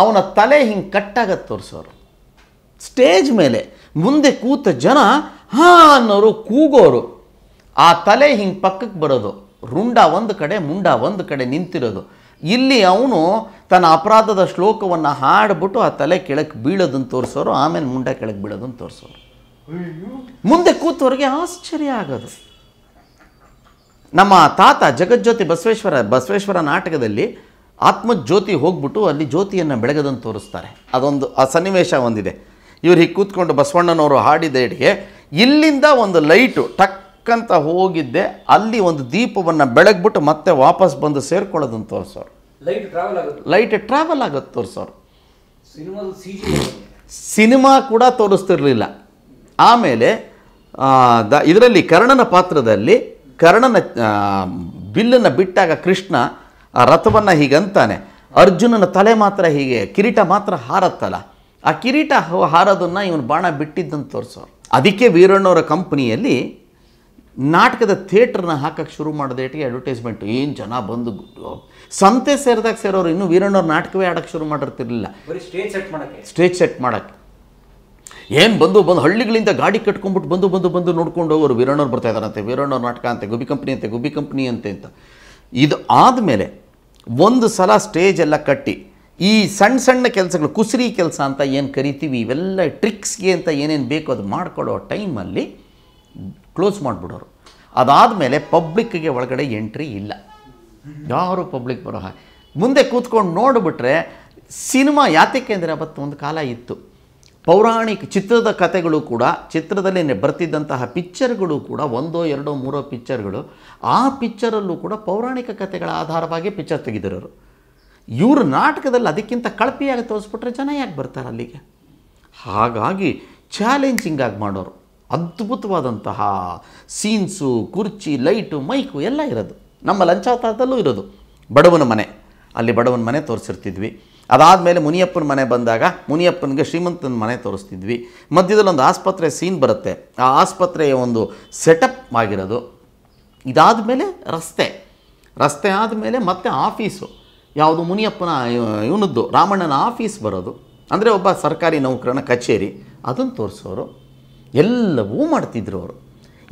ಅವನ ತಲೆ ಹಿಂಗೆ ಕಟ್ಟಾಗತ್ತೆ ತೋರಿಸೋರು ಸ್ಟೇಜ್ ಮೇಲೆ ಮುಂದೆ ಕೂತ ಜನ ಹಾಂ ಅನ್ನೋರು ಕೂಗೋರು ಆ ತಲೆ ಹಿಂಗೆ ಪಕ್ಕಕ್ಕೆ ಬರೋದು ರುಂಡ ಒಂದು ಕಡೆ ಮುಂಡ ಒಂದು ಕಡೆ ನಿಂತಿರೋದು ಇಲ್ಲಿ ಅವನು ತನ್ನ ಅಪರಾಧದ ಶ್ಲೋಕವನ್ನು ಹಾಡಿಬಿಟ್ಟು ಆ ತಲೆ ಕೆಳಕ್ಕೆ ಬೀಳೋದನ್ನು ತೋರಿಸೋರು ಆಮೇಲೆ ಮುಂಡ ಕೆಳಗೆ ಬೀಳೋದನ್ನು ತೋರಿಸೋರು ಮುಂದೆ ಕೂತವ್ರಿಗೆ ಆಶ್ಚರ್ಯ ಆಗೋದು ನಮ್ಮ ತಾತ ಜಗಜ್ಯೋತಿ ಬಸವೇಶ್ವರ ಬಸವೇಶ್ವರ ನಾಟಕದಲ್ಲಿ ಆತ್ಮಜ್ಯೋತಿ ಹೋಗ್ಬಿಟ್ಟು ಅಲ್ಲಿ ಜ್ಯೋತಿಯನ್ನು ಬೆಳಗದನ್ನು ತೋರಿಸ್ತಾರೆ ಅದೊಂದು ಆ ಸನ್ನಿವೇಶ ಒಂದಿದೆ ಇವ್ರು ಹೀಗೆ ಕೂತ್ಕೊಂಡು ಬಸವಣ್ಣನವರು ಹಾಡಿದ ಇಲ್ಲಿಂದ ಒಂದು ಲೈಟು ಟಕ್ ಅಂತ ಹೋಗಿದ್ದೆ ಅಲ್ಲಿ ಒಂದು ದೀಪವನ್ನು ಬೆಳಗ್ಬಿಟ್ಟು ಮತ್ತೆ ವಾಪಸ್ ಬಂದು ಸೇರ್ಕೊಳ್ಳೋದನ್ನು ತೋರಿಸೋರು ಲೈಟ್ ಟ್ರಾವೆಲ್ ಆಗುತ್ತೆ ಲೈಟ್ ಟ್ರಾವೆಲ್ ಆಗುತ್ತೆ ತೋರಿಸೋರು ಸಿನಿಮಾ ಕೂಡ ತೋರಿಸ್ತಿರ್ಲಿಲ್ಲ ಆಮೇಲೆ ದ ಇದರಲ್ಲಿ ಕರ್ಣನ ಪಾತ್ರದಲ್ಲಿ ಕರ್ಣನ ಬಿಲ್ಲನ್ನು ಬಿಟ್ಟಾಗ ಕೃಷ್ಣ ಆ ರಥವನ್ನು ಹೀಗಂತಾನೆ ಅರ್ಜುನನ ತಲೆ ಮಾತ್ರ ಹೀಗೆ ಕಿರೀಟ ಮಾತ್ರ ಹಾರತ್ತಲ್ಲ ಆ ಕಿರೀಟ ಹಾರೋದನ್ನು ಇವನು ಬಾಣ ಬಿಟ್ಟಿದ್ದಂತ ತೋರಿಸೋರು ಅದಕ್ಕೆ ವೀರಣ್ಣವರ ಕಂಪ್ನಿಯಲ್ಲಿ ನಾಟಕದ ಥಿಯೇಟ್ರನ್ನ ಹಾಕಕ್ಕೆ ಶುರು ಮಾಡಿದೇಟಿಗೆ ಅಡ್ವರ್ಟೈಸ್ಮೆಂಟ್ ಏನು ಜನ ಬಂದು ಸಂತೆ ಸೇರಿದಾಗ ಸೇರೋರು ಇನ್ನೂ ವೀರಣ್ಣವ್ರ ನಾಟಕವೇ ಆಡೋಕ್ಕೆ ಶುರು ಮಾಡಿರ್ತಿರ್ಲಿಲ್ಲ ಸ್ಟೇಜ್ ಸೆಟ್ ಮಾಡೋಕ್ಕೆ ಸ್ಟೇಜ್ ಸೆಟ್ ಮಾಡೋಕ್ಕೆ ಏನು ಬಂದು ಬಂದು ಹಳ್ಳಿಗಳಿಂದ ಗಾಡಿ ಕಟ್ಕೊಂಡ್ಬಿಟ್ಟು ಬಂದು ಬಂದು ಬಂದು ನೋಡ್ಕೊಂಡು ಹೋಗೋರು ವೀರಣ್ಣವ್ರು ಬರ್ತಾ ಇದ್ದಾರಂತೆ ವೀರಣ್ಣವ್ರ ನಾಟಕ ಅಂತೆ ಗುಬಿ ಕಂಪ್ನಿ ಅಂತೆ ಗುಬಿ ಕಂಪ್ನಿ ಅಂತೆ ಅಂತ ಇದು ಆದಮೇಲೆ ಒಂದು ಸಲ ಸ್ಟೇಜ್ ಎಲ್ಲ ಕಟ್ಟಿ ಈ ಸಣ್ಣ ಸಣ್ಣ ಕೆಲಸಗಳು ಕುಸರಿ ಕೆಲಸ ಅಂತ ಏನು ಕರಿತೀವಿ ಇವೆಲ್ಲ ಟ್ರಿಕ್ಸ್ಗೆ ಅಂತ ಏನೇನು ಬೇಕೋ ಅದು ಮಾಡ್ಕೊಳ್ಳೋ ಟೈಮಲ್ಲಿ ಕ್ಲೋಸ್ ಮಾಡಿಬಿಡೋರು ಅದಾದಮೇಲೆ ಪಬ್ಲಿಕ್ಗೆ ಒಳಗಡೆ ಎಂಟ್ರಿ ಇಲ್ಲ ಯಾರು ಪಬ್ಲಿಕ್ ಬರೋ ಹಾಗೆ ಮುಂದೆ ಕೂತ್ಕೊಂಡು ನೋಡಿಬಿಟ್ರೆ ಸಿನಿಮಾ ಯಾತಕ್ಕೆ ಅಂದರೆ ಅವತ್ತು ಒಂದು ಕಾಲ ಇತ್ತು ಪೌರಾಣಿಕ ಚಿತ್ರದ ಕಥೆಗಳು ಕೂಡ ಚಿತ್ರದಲ್ಲಿ ಬರ್ತಿದ್ದಂತಹ ಪಿಕ್ಚರ್ಗಳು ಕೂಡ ಒಂದೋ ಎರಡೋ ಮೂರೋ ಪಿಕ್ಚರ್ಗಳು ಆ ಪಿಕ್ಚರಲ್ಲೂ ಕೂಡ ಪೌರಾಣಿಕ ಕಥೆಗಳ ಆಧಾರವಾಗಿ ಪಿಕ್ಚರ್ ತೆಗೆದಿರೋರು ಇವರು ನಾಟಕದಲ್ಲಿ ಅದಕ್ಕಿಂತ ಕಳಪೆಯಾಗಿ ತೋರಿಸ್ಬಿಟ್ರೆ ಜನ ಯಾಕೆ ಬರ್ತಾರೆ ಅಲ್ಲಿಗೆ ಹಾಗಾಗಿ ಚಾಲೆಂಜಿಂಗಾಗಿ ಮಾಡೋರು ಅದ್ಭುತವಾದಂತಹ ಸೀನ್ಸು ಕುರ್ಚಿ ಲೈಟು ಮೈಕು ಎಲ್ಲ ಇರೋದು ನಮ್ಮ ಲಂಚಾತಾರದಲ್ಲೂ ಇರೋದು ಬಡವನ ಮನೆ ಅಲ್ಲಿ ಬಡವನ ಮನೆ ತೋರಿಸಿರ್ತಿದ್ವಿ ಅದಾದಮೇಲೆ ಮುನಿಯಪ್ಪನ ಮನೆ ಬಂದಾಗ ಮುನಿಯಪ್ಪನಿಗೆ ಶ್ರೀಮಂತನ ಮನೆ ತೋರಿಸ್ತಿದ್ವಿ ಮಧ್ಯದಲ್ಲಿ ಒಂದು ಆಸ್ಪತ್ರೆ ಸೀನ್ ಬರುತ್ತೆ ಆ ಆಸ್ಪತ್ರೆಯ ಒಂದು ಸೆಟಪ್ ಆಗಿರೋದು ಇದಾದ ಮೇಲೆ ರಸ್ತೆ ರಸ್ತೆ ಆದಮೇಲೆ ಮತ್ತೆ ಆಫೀಸು ಯಾವುದು ಮುನಿಯಪ್ಪನ ಇವನದ್ದು ರಾಮಣ್ಣನ ಆಫೀಸ್ ಬರೋದು ಅಂದರೆ ಒಬ್ಬ ಸರ್ಕಾರಿ ನೌಕರನ ಕಚೇರಿ ಅದನ್ನು ತೋರಿಸೋರು ಎಲ್ಲವೂ ಮಾಡ್ತಿದ್ರು ಅವರು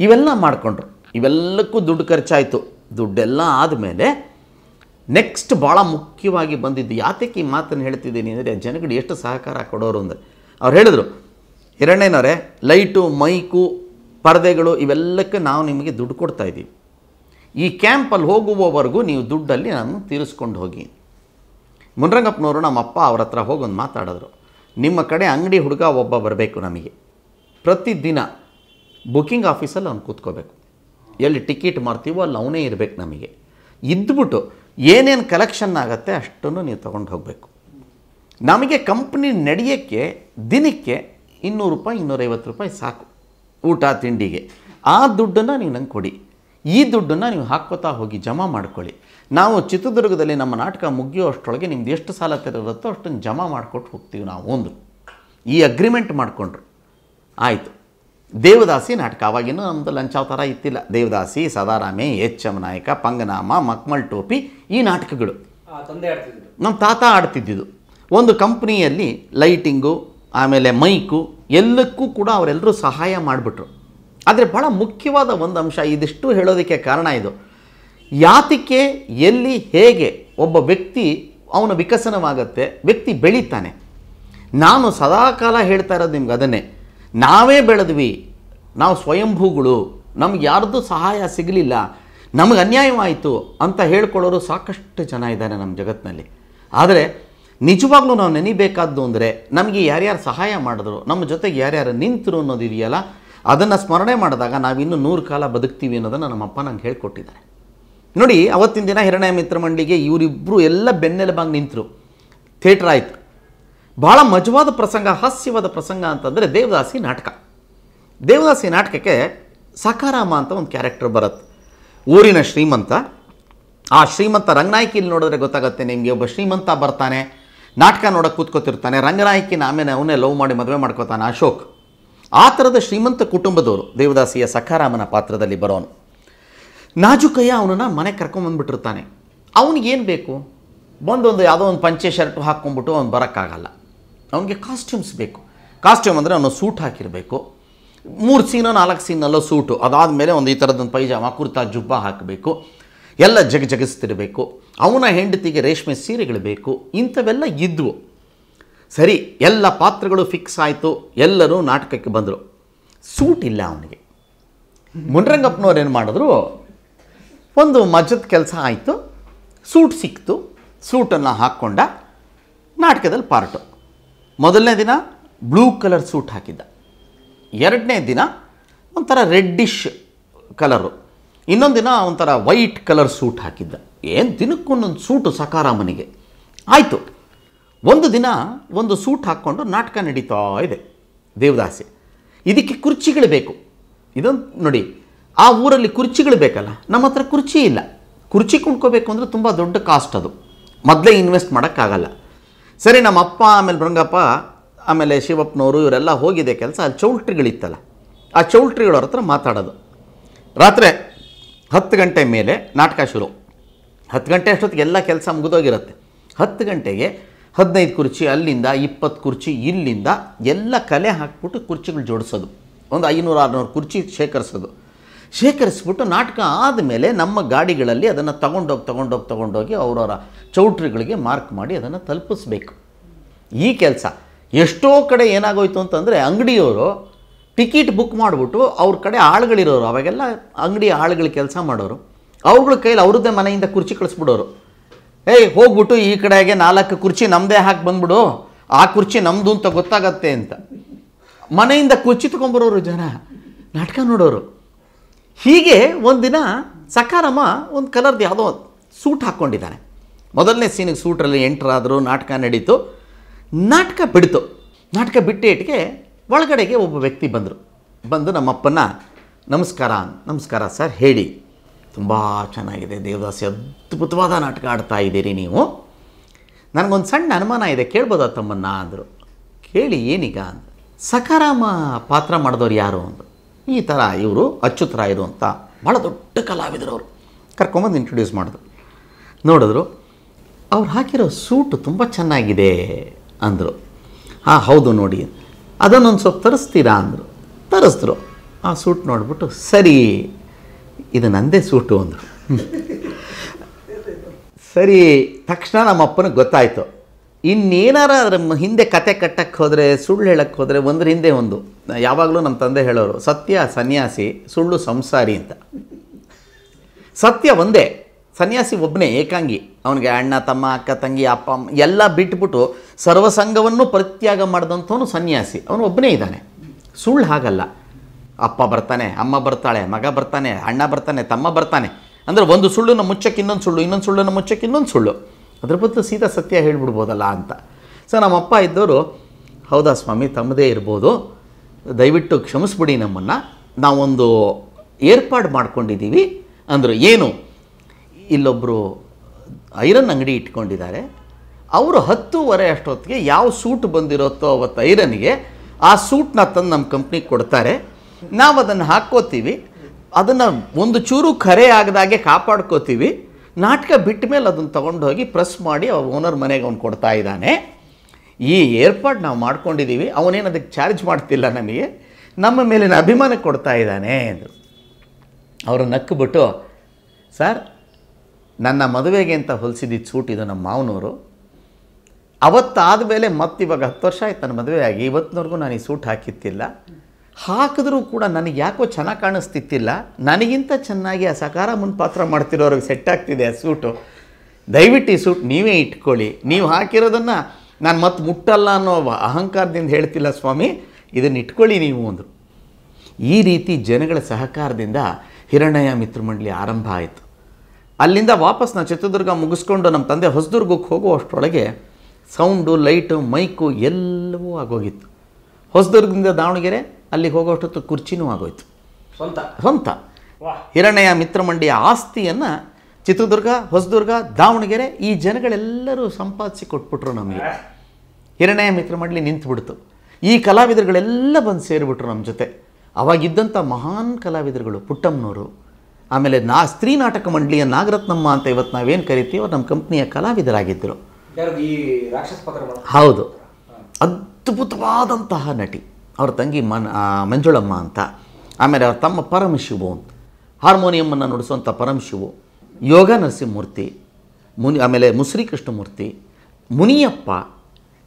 ಇವೆಲ್ಲ ಮಾಡಿಕೊಂಡ್ರು ಇವೆಲ್ಲಕ್ಕೂ ದುಡ್ಡು ಖರ್ಚಾಯಿತು ದುಡ್ಡೆಲ್ಲ ಆದಮೇಲೆ ನೆಕ್ಸ್ಟ್ ಭಾಳ ಮುಖ್ಯವಾಗಿ ಬಂದಿದ್ದು ಯಾತಕ್ಕೆ ಈ ಮಾತನ್ನು ಹೇಳ್ತಿದ್ದೀನಿ ಅಂದರೆ ಜನಗಳು ಎಷ್ಟು ಸಹಕಾರ ಕೊಡೋರು ಅಂದರೆ ಅವ್ರು ಹೇಳಿದರು ಎರಡನೇನವ್ರೆ ಲೈಟು ಮೈಕು ಪರದೆಗಳು ಇವೆಲ್ಲಕ್ಕೆ ನಾವು ನಿಮಗೆ ದುಡ್ಡು ಕೊಡ್ತಾಯಿದ್ದೀವಿ ಈ ಕ್ಯಾಂಪಲ್ಲಿ ಹೋಗುವವರೆಗೂ ನೀವು ದುಡ್ಡಲ್ಲಿ ನಾನು ತೀರಿಸ್ಕೊಂಡು ಹೋಗಿ ಮುನರಂಗಪ್ಪನವರು ನಮ್ಮ ಅಪ್ಪ ಅವ್ರ ಹತ್ರ ಹೋಗೊಂದು ಮಾತಾಡಿದ್ರು ನಿಮ್ಮ ಕಡೆ ಅಂಗಡಿ ಹುಡುಗ ಒಬ್ಬ ಬರಬೇಕು ನಮಗೆ ಪ್ರತಿದಿನ ಬುಕ್ಕಿಂಗ್ ಆಫೀಸಲ್ಲಿ ಅವ್ನು ಕೂತ್ಕೋಬೇಕು ಎಲ್ಲಿ ಟಿಕೆಟ್ ಮಾಡ್ತೀವೋ ಅಲ್ಲಿ ಅವನೇ ಇರಬೇಕು ನಮಗೆ ಇದ್ಬಿಟ್ಟು ಏನೇನು ಕಲೆಕ್ಷನ್ ಆಗುತ್ತೆ ಅಷ್ಟನ್ನು ನೀವು ತೊಗೊಂಡು ಹೋಗಬೇಕು ನಮಗೆ ಕಂಪ್ನಿ ನಡೆಯೋಕ್ಕೆ ದಿನಕ್ಕೆ ಇನ್ನೂರು ರೂಪಾಯಿ ಇನ್ನೂರೈವತ್ತು ರೂಪಾಯಿ ಸಾಕು ಊಟ ತಿಂಡಿಗೆ ಆ ದುಡ್ಡನ್ನು ನೀವು ನಂಗೆ ಕೊಡಿ ಈ ದುಡ್ಡನ್ನು ನೀವು ಹಾಕ್ಕೋತಾ ಹೋಗಿ ಜಮಾ ಮಾಡ್ಕೊಳ್ಳಿ ನಾವು ಚಿತ್ರದುರ್ಗದಲ್ಲಿ ನಮ್ಮ ನಾಟಕ ಮುಗಿಯೋ ಅಷ್ಟೊಳಗೆ ನಿಮ್ದು ಎಷ್ಟು ಸಾಲ ತೆರರುತ್ತೋ ಅಷ್ಟನ್ನು ಜಮಾ ಮಾಡಿಕೊಟ್ಟು ಹೋಗ್ತೀವಿ ನಾವು ಒಂದು ಈ ಅಗ್ರಿಮೆಂಟ್ ಮಾಡಿಕೊಂಡ್ರು ಆಯಿತು ದೇವದಾಸಿ ನಾಟಕ ಅವಾಗಿನೂ ನಮ್ಮದು ಥರ ಇತ್ತಿಲ್ಲ ದೇವದಾಸಿ ಸದಾರಾಮೆ ಎಚ್ ಎಂ ನಾಯಕ ಪಂಗನಾಮ ಮಕ್ಮಲ್ ಟೋಪಿ ಈ ನಾಟಕಗಳು ನಮ್ಮ ತಾತ ಆಡ್ತಿದ್ದಿದ್ದು ಒಂದು ಕಂಪ್ನಿಯಲ್ಲಿ ಲೈಟಿಂಗು ಆಮೇಲೆ ಮೈಕು ಎಲ್ಲಕ್ಕೂ ಕೂಡ ಅವರೆಲ್ಲರೂ ಸಹಾಯ ಮಾಡಿಬಿಟ್ರು ಆದರೆ ಭಾಳ ಮುಖ್ಯವಾದ ಒಂದು ಅಂಶ ಇದಿಷ್ಟು ಹೇಳೋದಕ್ಕೆ ಕಾರಣ ಇದು ಯಾತಿಕೆ ಎಲ್ಲಿ ಹೇಗೆ ಒಬ್ಬ ವ್ಯಕ್ತಿ ಅವನು ವಿಕಸನವಾಗುತ್ತೆ ವ್ಯಕ್ತಿ ಬೆಳೀತಾನೆ ನಾನು ಸದಾಕಾಲ ಹೇಳ್ತಾ ಇರೋದು ನಿಮ್ಗೆ ಅದನ್ನೇ ನಾವೇ ಬೆಳೆದ್ವಿ ನಾವು ಸ್ವಯಂಭೂಗಳು ನಮ್ಗೆ ಯಾರ್ದು ಸಹಾಯ ಸಿಗಲಿಲ್ಲ ನಮಗೆ ಅನ್ಯಾಯವಾಯಿತು ಅಂತ ಹೇಳ್ಕೊಳ್ಳೋರು ಸಾಕಷ್ಟು ಜನ ಇದ್ದಾರೆ ನಮ್ಮ ಜಗತ್ತಿನಲ್ಲಿ ಆದರೆ ನಿಜವಾಗ್ಲೂ ನಾವು ನೆನಿಬೇಕಾದ್ದು ಅಂದರೆ ನಮಗೆ ಯಾರ್ಯಾರು ಸಹಾಯ ಮಾಡಿದ್ರು ನಮ್ಮ ಜೊತೆಗೆ ಯಾರ್ಯಾರು ನಿಂತರು ಅನ್ನೋದಿದೆಯಲ್ಲ ಅದನ್ನು ಸ್ಮರಣೆ ಮಾಡಿದಾಗ ನಾವು ಇನ್ನೂ ನೂರು ಕಾಲ ಬದುಕ್ತೀವಿ ಅನ್ನೋದನ್ನು ಅಪ್ಪ ನಂಗೆ ಹೇಳ್ಕೊಟ್ಟಿದ್ದಾರೆ ನೋಡಿ ಅವತ್ತಿನ ದಿನ ಹಿರಣ್ಯ ಮಿತ್ರ ಮಂಡಿಗೆ ಇವರಿಬ್ಬರು ಎಲ್ಲ ಬೆನ್ನೆಲುಬಾಗಿ ನಿಂತರು ಥೇಟ್ರ್ ಆಯಿತು ಭಾಳ ಮಜವಾದ ಪ್ರಸಂಗ ಹಾಸ್ಯವಾದ ಪ್ರಸಂಗ ಅಂತಂದರೆ ದೇವದಾಸಿ ನಾಟಕ ದೇವದಾಸಿ ನಾಟಕಕ್ಕೆ ಸಕಾರಾಮ ಅಂತ ಒಂದು ಕ್ಯಾರೆಕ್ಟರ್ ಬರುತ್ತೆ ಊರಿನ ಶ್ರೀಮಂತ ಆ ಶ್ರೀಮಂತ ರಂಗನಾಯಕಿಲಿ ನೋಡಿದ್ರೆ ಗೊತ್ತಾಗುತ್ತೆ ನಿಮಗೆ ಒಬ್ಬ ಶ್ರೀಮಂತ ಬರ್ತಾನೆ ನಾಟಕ ನೋಡೋಕೆ ಕೂತ್ಕೋತಿರ್ತಾನೆ ರಂಗನಾಯಕಿನ ಆಮೇಲೆ ಅವನೇ ಲವ್ ಮಾಡಿ ಮದುವೆ ಮಾಡ್ಕೋತಾನೆ ಅಶೋಕ್ ಆ ಥರದ ಶ್ರೀಮಂತ ಕುಟುಂಬದವರು ದೇವದಾಸಿಯ ಸಖಾರಾಮನ ಪಾತ್ರದಲ್ಲಿ ಬರೋನು ನಾಜುಕಯ್ಯ ಅವನನ್ನು ಮನೆಗೆ ಕರ್ಕೊಂಬಂದ್ಬಿಟ್ಟಿರ್ತಾನೆ ಅವನಿಗೇನು ಬೇಕು ಬಂದೊಂದು ಯಾವುದೋ ಒಂದು ಪಂಚೆ ಶರ್ಟ್ ಹಾಕ್ಕೊಂಬಿಟ್ಟು ಅವ್ನು ಬರೋಕ್ಕಾಗಲ್ಲ ಅವನಿಗೆ ಕಾಸ್ಟ್ಯೂಮ್ಸ್ ಬೇಕು ಕಾಸ್ಟ್ಯೂಮ್ ಅಂದರೆ ಅವನು ಸೂಟ್ ಹಾಕಿರಬೇಕು ಮೂರು ಸೀನೋ ನಾಲ್ಕು ಸೀನಲ್ಲೋ ಸೂಟು ಅದಾದಮೇಲೆ ಒಂದು ಈ ಥರದೊಂದು ಪೈಜಾಮ ಕುರ್ತಾ ಜುಬ್ಬ ಹಾಕಬೇಕು ಎಲ್ಲ ಜಗ ಜಗಿಸ್ತಿರಬೇಕು ಅವನ ಹೆಂಡತಿಗೆ ರೇಷ್ಮೆ ಸೀರೆಗಳು ಬೇಕು ಇಂಥವೆಲ್ಲ ಇದ್ವು ಸರಿ ಎಲ್ಲ ಪಾತ್ರಗಳು ಫಿಕ್ಸ್ ಆಯಿತು ಎಲ್ಲರೂ ನಾಟಕಕ್ಕೆ ಬಂದರು ಸೂಟ್ ಇಲ್ಲ ಅವನಿಗೆ ಮುನರಂಗಪ್ಪನವ್ರು ಏನು ಮಾಡಿದ್ರು ಒಂದು ಮಜದ ಕೆಲಸ ಆಯಿತು ಸೂಟ್ ಸಿಕ್ತು ಸೂಟನ್ನು ಹಾಕ್ಕೊಂಡ ನಾಟಕದಲ್ಲಿ ಪಾರ್ಟು ಮೊದಲನೇ ದಿನ ಬ್ಲೂ ಕಲರ್ ಸೂಟ್ ಹಾಕಿದ್ದ ಎರಡನೇ ದಿನ ಒಂಥರ ರೆಡ್ಡಿಶ್ ಕಲರು ಇನ್ನೊಂದು ದಿನ ಒಂಥರ ವೈಟ್ ಕಲರ್ ಸೂಟ್ ಹಾಕಿದ್ದ ಏನು ದಿನಕ್ಕೊಂದೊಂದು ಸೂಟು ಸಕಾರ ಮನೆಗೆ ಆಯಿತು ಒಂದು ದಿನ ಒಂದು ಸೂಟ್ ಹಾಕ್ಕೊಂಡು ನಾಟಕ ನಡೀತಾ ಇದೆ ದೇವದಾಸೆ ಇದಕ್ಕೆ ಕುರ್ಚಿಗಳು ಬೇಕು ಇದೊಂದು ನೋಡಿ ಆ ಊರಲ್ಲಿ ಕುರ್ಚಿಗಳು ಬೇಕಲ್ಲ ನಮ್ಮ ಹತ್ರ ಕುರ್ಚಿ ಇಲ್ಲ ಕುರ್ಚಿ ಕುಂಡ್ಕೋಬೇಕು ಅಂದರೆ ತುಂಬ ದೊಡ್ಡ ಕಾಸ್ಟ್ ಅದು ಮೊದಲೇ ಇನ್ವೆಸ್ಟ್ ಮಾಡೋಕ್ಕಾಗಲ್ಲ ಸರಿ ನಮ್ಮ ಅಪ್ಪ ಆಮೇಲೆ ಬೃಂಗಪ್ಪ ಆಮೇಲೆ ಶಿವಪ್ಪನವರು ಇವರೆಲ್ಲ ಹೋಗಿದೆ ಕೆಲಸ ಅಲ್ಲಿ ಚೌಲ್ಟ್ರಿಗಳಿತ್ತಲ್ಲ ಆ ಚೌಲ್ಟ್ರಿಗಳ ಹತ್ರ ಮಾತಾಡೋದು ರಾತ್ರಿ ಹತ್ತು ಗಂಟೆ ಮೇಲೆ ನಾಟಕ ಶುರು ಹತ್ತು ಗಂಟೆ ಅಷ್ಟೊತ್ತಿಗೆ ಎಲ್ಲ ಕೆಲಸ ಮುಗಿದೋಗಿರುತ್ತೆ ಹತ್ತು ಗಂಟೆಗೆ ಹದಿನೈದು ಕುರ್ಚಿ ಅಲ್ಲಿಂದ ಇಪ್ಪತ್ತು ಕುರ್ಚಿ ಇಲ್ಲಿಂದ ಎಲ್ಲ ಕಲೆ ಹಾಕ್ಬಿಟ್ಟು ಕುರ್ಚಿಗಳು ಜೋಡಿಸೋದು ಒಂದು ಐನೂರು ಆರುನೂರು ಕುರ್ಚಿ ಶೇಖರಿಸೋದು ಶೇಖರಿಸ್ಬಿಟ್ಟು ನಾಟಕ ಆದಮೇಲೆ ನಮ್ಮ ಗಾಡಿಗಳಲ್ಲಿ ಅದನ್ನು ತಗೊಂಡೋಗಿ ತಗೊಂಡೋಗಿ ತಗೊಂಡೋಗಿ ಅವರವರ ಚೌಟ್ರಿಗಳಿಗೆ ಮಾರ್ಕ್ ಮಾಡಿ ಅದನ್ನು ತಲುಪಿಸ್ಬೇಕು ಈ ಕೆಲಸ ಎಷ್ಟೋ ಕಡೆ ಏನಾಗೋಯ್ತು ಅಂತಂದರೆ ಅಂಗಡಿಯವರು ಟಿಕೆಟ್ ಬುಕ್ ಮಾಡಿಬಿಟ್ಟು ಅವ್ರ ಕಡೆ ಆಳುಗಳಿರೋರು ಅವಾಗೆಲ್ಲ ಅಂಗಡಿ ಆಳುಗಳ ಕೆಲಸ ಮಾಡೋರು ಅವ್ರಗಳ ಕೈಲಿ ಅವ್ರದ್ದೇ ಮನೆಯಿಂದ ಕುರ್ಚಿ ಕಳಿಸ್ಬಿಡೋರು ಏಯ್ ಹೋಗ್ಬಿಟ್ಟು ಈ ಕಡೆಗೆ ನಾಲ್ಕು ಕುರ್ಚಿ ನಮ್ಮದೇ ಹಾಕಿ ಬಂದ್ಬಿಡು ಆ ಕುರ್ಚಿ ನಮ್ಮದು ಅಂತ ಗೊತ್ತಾಗತ್ತೆ ಅಂತ ಮನೆಯಿಂದ ಕುರ್ಚಿ ತೊಗೊಂಬರೋರು ಜನ ನಾಟಕ ನೋಡೋರು ಹೀಗೆ ಒಂದು ದಿನ ಸಕಾರಮ್ಮ ಒಂದು ಕಲರ್ದು ಯಾವುದೋ ಸೂಟ್ ಹಾಕ್ಕೊಂಡಿದ್ದಾನೆ ಮೊದಲನೇ ಸೀನಿಗೆ ಸೂಟ್ರಲ್ಲಿ ಎಂಟ್ರಾದರೂ ನಾಟಕ ನಡೀತು ನಾಟಕ ಬಿಡ್ತು ನಾಟಕ ಬಿಟ್ಟಿಟ್ಟಿಗೆ ಒಳಗಡೆಗೆ ಒಬ್ಬ ವ್ಯಕ್ತಿ ಬಂದರು ಬಂದು ನಮ್ಮಪ್ಪನ ನಮಸ್ಕಾರ ನಮಸ್ಕಾರ ಸರ್ ಹೇಳಿ ತುಂಬ ಚೆನ್ನಾಗಿದೆ ದೇವದಾಸಿ ಅದ್ಭುತವಾದ ನಾಟಕ ಆಡ್ತಾ ಇದ್ದೀರಿ ನೀವು ನನಗೊಂದು ಸಣ್ಣ ಅನುಮಾನ ಇದೆ ಕೇಳ್ಬೋದಾ ತಮ್ಮನ್ನ ಅಂದರು ಕೇಳಿ ಏನೀಗ ಅಂದರು ಸಕಾರಾಮ ಪಾತ್ರ ಮಾಡಿದವ್ರು ಯಾರು ಅಂದರು ಈ ಥರ ಇವರು ಅಚ್ಯುತರಾಯರು ಅಂತ ಭಾಳ ದೊಡ್ಡ ಕಲಾವಿದರು ಅವರು ಕರ್ಕೊಂಬಂದು ಇಂಟ್ರೊಡ್ಯೂಸ್ ಮಾಡಿದ್ರು ನೋಡಿದ್ರು ಅವ್ರು ಹಾಕಿರೋ ಸೂಟು ತುಂಬ ಚೆನ್ನಾಗಿದೆ ಅಂದರು ಹಾಂ ಹೌದು ನೋಡಿ ಅದನ್ನೊಂದು ಸ್ವಲ್ಪ ತರಿಸ್ತೀರಾ ಅಂದರು ತರಿಸಿದ್ರು ಆ ಸೂಟ್ ನೋಡಿಬಿಟ್ಟು ಸರಿ ಇದು ನಂದೇ ಸೂಟು ಅಂದರು ಸರಿ ತಕ್ಷಣ ನಮ್ಮ ಅಪ್ಪನಿಗೆ ಗೊತ್ತಾಯಿತು ಇನ್ನೇನಾರ ಅದ್ರ ಹಿಂದೆ ಕತೆ ಕಟ್ಟಕ್ಕೆ ಹೋದರೆ ಸುಳ್ಳು ಹೇಳಕ್ಕೆ ಹೋದರೆ ಒಂದ್ರ ಹಿಂದೆ ಒಂದು ಯಾವಾಗಲೂ ನಮ್ಮ ತಂದೆ ಹೇಳೋರು ಸತ್ಯ ಸನ್ಯಾಸಿ ಸುಳ್ಳು ಸಂಸಾರಿ ಅಂತ ಸತ್ಯ ಒಂದೇ ಸನ್ಯಾಸಿ ಒಬ್ಬನೇ ಏಕಾಂಗಿ ಅವನಿಗೆ ಅಣ್ಣ ತಮ್ಮ ಅಕ್ಕ ತಂಗಿ ಅಪ್ಪ ಅಮ್ಮ ಎಲ್ಲ ಬಿಟ್ಬಿಟ್ಟು ಸರ್ವಸಂಗವನ್ನು ಪರಿತ್ಯಾಗ ಮಾಡಿದಂಥವನು ಸನ್ಯಾಸಿ ಅವನು ಒಬ್ಬನೇ ಇದ್ದಾನೆ ಸುಳ್ಳು ಹಾಗಲ್ಲ ಅಪ್ಪ ಬರ್ತಾನೆ ಅಮ್ಮ ಬರ್ತಾಳೆ ಮಗ ಬರ್ತಾನೆ ಅಣ್ಣ ಬರ್ತಾನೆ ತಮ್ಮ ಬರ್ತಾನೆ ಅಂದರೆ ಒಂದು ಸುಳ್ಳು ನಮ್ಮ ಮುಚ್ಚಕ್ಕೆ ಇನ್ನೊಂದು ಸುಳ್ಳು ಇನ್ನೊಂದು ಸುಳ್ಳು ನಮ್ಮ ಮುಚ್ಚಕ್ಕೆ ಇನ್ನೊಂದು ಸುಳ್ಳು ಅದ್ರ ಬದಲು ಸೀದಾ ಸತ್ಯ ಹೇಳ್ಬಿಡ್ಬೋದಲ್ಲ ಅಂತ ಸೊ ನಮ್ಮಪ್ಪ ಇದ್ದವರು ಹೌದಾ ಸ್ವಾಮಿ ತಮ್ಮದೇ ಇರ್ಬೋದು ದಯವಿಟ್ಟು ಕ್ಷಮಿಸ್ಬಿಡಿ ನಮ್ಮನ್ನು ನಾವೊಂದು ಏರ್ಪಾಡು ಮಾಡ್ಕೊಂಡಿದ್ದೀವಿ ಅಂದರು ಏನು ಇಲ್ಲೊಬ್ಬರು ಐರನ್ ಅಂಗಡಿ ಇಟ್ಕೊಂಡಿದ್ದಾರೆ ಅವರು ಹತ್ತುವರೆ ಅಷ್ಟೊತ್ತಿಗೆ ಯಾವ ಸೂಟ್ ಬಂದಿರುತ್ತೋ ಅವತ್ತು ಐರನ್ಗೆ ಆ ಸೂಟ್ನ ತಂದು ನಮ್ಮ ಕಂಪ್ನಿಗೆ ಕೊಡ್ತಾರೆ ನಾವು ಅದನ್ನು ಹಾಕ್ಕೋತೀವಿ ಅದನ್ನು ಒಂದು ಚೂರು ಕರೆ ಆಗದಾಗೆ ಕಾಪಾಡ್ಕೋತೀವಿ ನಾಟಕ ಬಿಟ್ಟ ಮೇಲೆ ಅದನ್ನು ತೊಗೊಂಡೋಗಿ ಪ್ರೆಸ್ ಮಾಡಿ ಅವ ಓನರ್ ಮನೆಗೆ ಅವ್ನು ಕೊಡ್ತಾ ಇದ್ದಾನೆ ಈ ಏರ್ಪಾಡು ನಾವು ಮಾಡ್ಕೊಂಡಿದ್ದೀವಿ ಅವನೇನು ಅದಕ್ಕೆ ಚಾರ್ಜ್ ಮಾಡ್ತಿಲ್ಲ ನಮಗೆ ನಮ್ಮ ಮೇಲಿನ ಅಭಿಮಾನ ಕೊಡ್ತಾ ಇದ್ದಾನೆ ಎಂದು ಅವರು ನಕ್ಕಬಿಟ್ಟು ಸರ್ ನನ್ನ ಮದುವೆಗೆ ಅಂತ ಹೊಲಿಸಿದ್ದು ಸೂಟ್ ಇದು ನಮ್ಮ ಮಾವನವರು ಅವತ್ತಾದ ಮೇಲೆ ಮತ್ತಿವಾಗ ಹತ್ತು ವರ್ಷ ಆಯಿತು ನನ್ನ ಮದುವೆ ಆಗಿ ಇವತ್ತಿನವರೆಗೂ ನಾನು ಈ ಸೂಟ್ ಹಾಕಿತ್ತಿಲ್ಲ ಹಾಕಿದ್ರೂ ಕೂಡ ನನಗೆ ಯಾಕೋ ಚೆನ್ನಾಗಿ ಕಾಣಿಸ್ತಿತ್ತಿಲ್ಲ ನನಗಿಂತ ಚೆನ್ನಾಗಿ ಆ ಸಕಾರ ಮುನ್ಪಾತ್ರ ಪಾತ್ರ ಮಾಡ್ತಿರೋರಿಗೆ ಸೆಟ್ ಆಗ್ತಿದೆ ಆ ಸೂಟು ದಯವಿಟ್ಟು ಈ ಸೂಟ್ ನೀವೇ ಇಟ್ಕೊಳ್ಳಿ ನೀವು ಹಾಕಿರೋದನ್ನು ನಾನು ಮತ್ತೆ ಮುಟ್ಟಲ್ಲ ಅನ್ನೋ ಅಹಂಕಾರದಿಂದ ಹೇಳ್ತಿಲ್ಲ ಸ್ವಾಮಿ ಇದನ್ನು ಇಟ್ಕೊಳ್ಳಿ ನೀವು ಅಂದರು ಈ ರೀತಿ ಜನಗಳ ಸಹಕಾರದಿಂದ ಹಿರಣಯ್ಯ ಮಿತ್ರಮಂಡಳಿ ಆರಂಭ ಆಯಿತು ಅಲ್ಲಿಂದ ವಾಪಸ್ ನಾನು ಚಿತ್ರದುರ್ಗ ಮುಗಿಸ್ಕೊಂಡು ನಮ್ಮ ತಂದೆ ಹೊಸದುರ್ಗಕ್ಕೆ ಹೋಗೋ ಸೌಂಡು ಲೈಟು ಮೈಕು ಎಲ್ಲವೂ ಆಗೋಗಿತ್ತು ಹೊಸದುರ್ಗದಿಂದ ದಾವಣಗೆರೆ ಅಲ್ಲಿಗೆ ಹೋಗೋಷ್ಟೊತ್ತು ಕುರ್ಚಿನೂ ಆಗೋಯ್ತು ಸ್ವಂತ ಸ್ವಂತ ಹಿರಣ್ಯ ಮಿತ್ರಮಂಡಿಯ ಆಸ್ತಿಯನ್ನು ಚಿತ್ರದುರ್ಗ ಹೊಸದುರ್ಗ ದಾವಣಗೆರೆ ಈ ಜನಗಳೆಲ್ಲರೂ ಸಂಪಾದಿಸಿ ಕೊಟ್ಬಿಟ್ರು ನಮಗೆ ಹಿರಣ್ಯ ಮಿತ್ರಮಂಡಲಿ ನಿಂತುಬಿಡ್ತು ಈ ಕಲಾವಿದರುಗಳೆಲ್ಲ ಬಂದು ಸೇರಿಬಿಟ್ರು ನಮ್ಮ ಜೊತೆ ಅವಾಗಿದ್ದಂಥ ಮಹಾನ್ ಕಲಾವಿದರುಗಳು ಪುಟ್ಟಮ್ಮನವರು ಆಮೇಲೆ ನಾ ಸ್ತ್ರೀ ನಾಟಕ ಮಂಡಳಿಯ ನಾಗರತ್ನಮ್ಮ ಅಂತ ಇವತ್ತು ನಾವೇನು ಕರಿತೀವೋ ನಮ್ಮ ಕಂಪ್ನಿಯ ಕಲಾವಿದರಾಗಿದ್ದರು ಹೌದು ಅದ್ಭುತವಾದಂತಹ ನಟಿ ಅವ್ರ ತಂಗಿ ಮನ್ ಮಂಜುಳಮ್ಮ ಅಂತ ಆಮೇಲೆ ಅವ್ರ ತಮ್ಮ ಪರಮಶಿವು ಅಂತ ಹಾರ್ಮೋನಿಯಮ್ಮನ್ನು ನುಡಿಸುವಂಥ ಪರಮಶಿವು ಯೋಗ ನರಸಿಂಹಮೂರ್ತಿ ಮುನಿ ಆಮೇಲೆ ಮುಸ್ರಿ ಕೃಷ್ಣಮೂರ್ತಿ ಮುನಿಯಪ್ಪ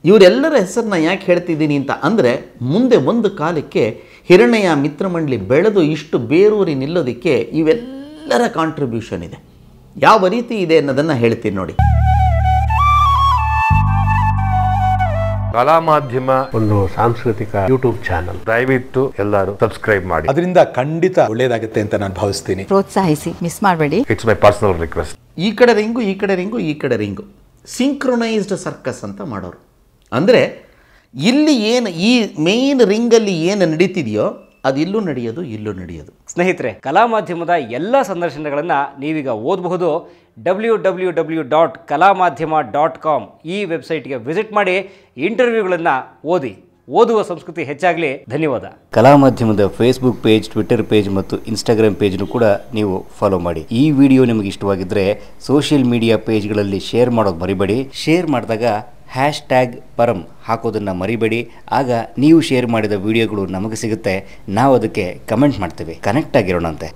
ಇವರೆಲ್ಲರ ಹೆಸರನ್ನ ಯಾಕೆ ಹೇಳ್ತಿದ್ದೀನಿ ಅಂತ ಅಂದರೆ ಮುಂದೆ ಒಂದು ಕಾಲಕ್ಕೆ ಹಿರಣ್ಯ ಮಿತ್ರಮಂಡಲಿ ಬೆಳೆದು ಇಷ್ಟು ಬೇರೂರಿ ನಿಲ್ಲೋದಕ್ಕೆ ಇವೆಲ್ಲರ ಕಾಂಟ್ರಿಬ್ಯೂಷನ್ ಇದೆ ಯಾವ ರೀತಿ ಇದೆ ಅನ್ನೋದನ್ನು ಹೇಳ್ತೀನಿ ನೋಡಿ ಕಲಾ ಮಾಧ್ಯಮ ಒಂದು ಸಾಂಸ್ಕೃತಿಕ ಯೂಟ್ಯೂಬ್ ಚಾನಲ್ ದಯವಿಟ್ಟು ಎಲ್ಲರೂ ಸಬ್ಸ್ಕ್ರೈಬ್ ಮಾಡಿ ಅದರಿಂದ ಖಂಡಿತ ಒಳ್ಳೇದಾಗುತ್ತೆ ಅಂತ ನಾನು ಭಾವಿಸ್ತೀನಿ ಪ್ರೋತ್ಸಾಹಿಸಿ ಮಿಸ್ ಮಾಡಬೇಡಿ ಇಟ್ಸ್ ಮೈ ಪರ್ಸನಲ್ ರಿಕ್ವೆಸ್ಟ್ ಈ ಕಡೆ ರಿಂಗು ಈ ಕಡೆ ರಿಂಗು ಈ ಕಡೆ ರಿಂಗು ಸಿಂಕ್ರೊನೈಸ್ಡ್ ಸರ್ಕಸ್ ಅಂತ ಮಾಡೋರು ಅಂದರೆ ಇಲ್ಲಿ ಏನು ಈ ಮೇನ್ ರಿಂಗಲ್ಲಿ ಏನು ನಡೀತಿದೆಯೋ ಅದು ಇಲ್ಲೂ ನಡೆಯೋದು ಇಲ್ಲೂ ನಡೆಯೋದು ಸ್ನೇಹಿತರೆ ಕಲಾ ಮಾಧ್ಯಮದ ಎಲ್ಲ ಸಂದರ್ಶನಗಳನ್ನು ನೀವೀಗ ಓದಬಹುದು ಡಬ್ಲ್ಯೂ ಡಬ್ಲ್ಯೂ ಡಬ್ಲ್ಯೂ ಡಾಟ್ ಕಲಾ ಮಾಧ್ಯಮ ಡಾಟ್ ಕಾಮ್ ಈ ವೆಬ್ಸೈಟ್ಗೆ ವಿಸಿಟ್ ಮಾಡಿ ಇಂಟರ್ವ್ಯೂಗಳನ್ನು ಓದಿ ಓದುವ ಸಂಸ್ಕೃತಿ ಹೆಚ್ಚಾಗಲಿ ಧನ್ಯವಾದ ಕಲಾ ಮಾಧ್ಯಮದ ಫೇಸ್ಬುಕ್ ಪೇಜ್ ಟ್ವಿಟರ್ ಪೇಜ್ ಮತ್ತು ಇನ್ಸ್ಟಾಗ್ರಾಮ್ ಪೇಜ್ನು ಕೂಡ ನೀವು ಫಾಲೋ ಮಾಡಿ ಈ ವಿಡಿಯೋ ನಿಮಗೆ ಇಷ್ಟವಾಗಿದ್ದರೆ ಸೋಷಿಯಲ್ ಮೀಡಿಯಾ ಪೇಜ್ಗಳಲ್ಲಿ ಶೇರ್ ಮಾಡೋದು ಮರಿಬೇಡಿ ಶೇರ್ ಮಾಡಿದಾಗ ಹ್ಯಾಶ್ ಟ್ಯಾಗ್ ಪರಂ ಹಾಕೋದನ್ನು ಮರಿಬೇಡಿ ಆಗ ನೀವು ಶೇರ್ ಮಾಡಿದ ವಿಡಿಯೋಗಳು ನಮಗೆ ಸಿಗುತ್ತೆ ನಾವು ಅದಕ್ಕೆ ಕಮೆಂಟ್ ಮಾಡ್ತೀವಿ ಕನೆಕ್ಟ್ ಆಗಿರೋಣಂತೆ